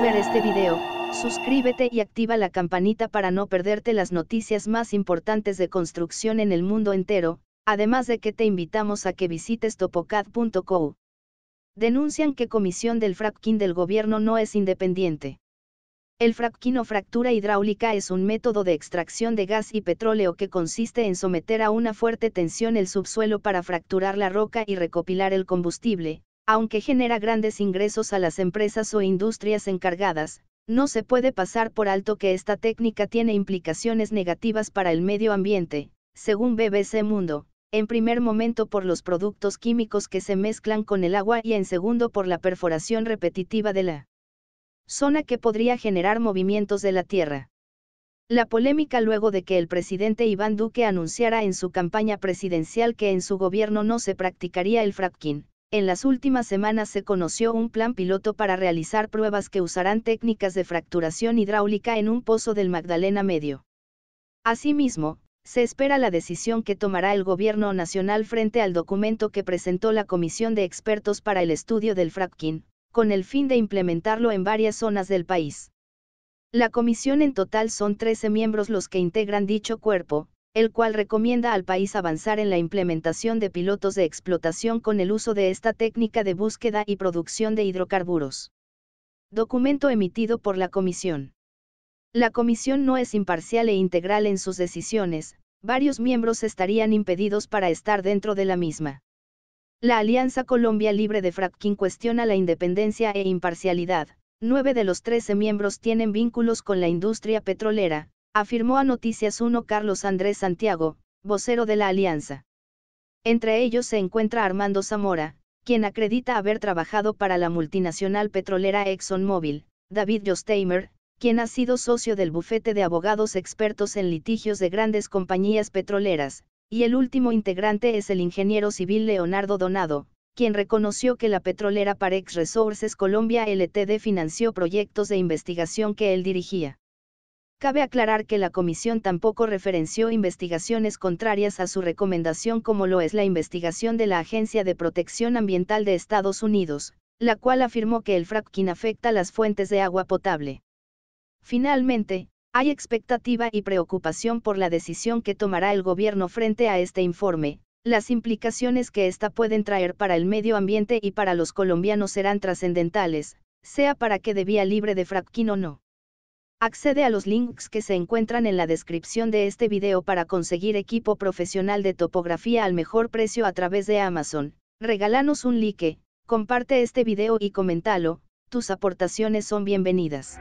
ver este video, suscríbete y activa la campanita para no perderte las noticias más importantes de construcción en el mundo entero, además de que te invitamos a que visites topocad.co. Denuncian que comisión del fracking del gobierno no es independiente. El fracking o fractura hidráulica es un método de extracción de gas y petróleo que consiste en someter a una fuerte tensión el subsuelo para fracturar la roca y recopilar el combustible, aunque genera grandes ingresos a las empresas o industrias encargadas, no se puede pasar por alto que esta técnica tiene implicaciones negativas para el medio ambiente, según BBC Mundo, en primer momento por los productos químicos que se mezclan con el agua y en segundo por la perforación repetitiva de la zona que podría generar movimientos de la Tierra. La polémica luego de que el presidente Iván Duque anunciara en su campaña presidencial que en su gobierno no se practicaría el fracking, en las últimas semanas se conoció un plan piloto para realizar pruebas que usarán técnicas de fracturación hidráulica en un pozo del Magdalena Medio. Asimismo, se espera la decisión que tomará el Gobierno Nacional frente al documento que presentó la Comisión de Expertos para el Estudio del Fracking, con el fin de implementarlo en varias zonas del país. La comisión en total son 13 miembros los que integran dicho cuerpo, el cual recomienda al país avanzar en la implementación de pilotos de explotación con el uso de esta técnica de búsqueda y producción de hidrocarburos. Documento emitido por la Comisión. La Comisión no es imparcial e integral en sus decisiones, varios miembros estarían impedidos para estar dentro de la misma. La Alianza Colombia Libre de Fracking cuestiona la independencia e imparcialidad. Nueve de los trece miembros tienen vínculos con la industria petrolera, afirmó a Noticias 1 Carlos Andrés Santiago, vocero de la alianza. Entre ellos se encuentra Armando Zamora, quien acredita haber trabajado para la multinacional petrolera ExxonMobil, David Josteimer, quien ha sido socio del bufete de abogados expertos en litigios de grandes compañías petroleras, y el último integrante es el ingeniero civil Leonardo Donado, quien reconoció que la petrolera Parex Resources Colombia LTD financió proyectos de investigación que él dirigía. Cabe aclarar que la comisión tampoco referenció investigaciones contrarias a su recomendación como lo es la investigación de la Agencia de Protección Ambiental de Estados Unidos, la cual afirmó que el fracking afecta las fuentes de agua potable. Finalmente, hay expectativa y preocupación por la decisión que tomará el gobierno frente a este informe, las implicaciones que esta pueden traer para el medio ambiente y para los colombianos serán trascendentales, sea para que de vía libre de fracking o no. Accede a los links que se encuentran en la descripción de este video para conseguir equipo profesional de topografía al mejor precio a través de Amazon. Regálanos un like, comparte este video y comentalo, tus aportaciones son bienvenidas.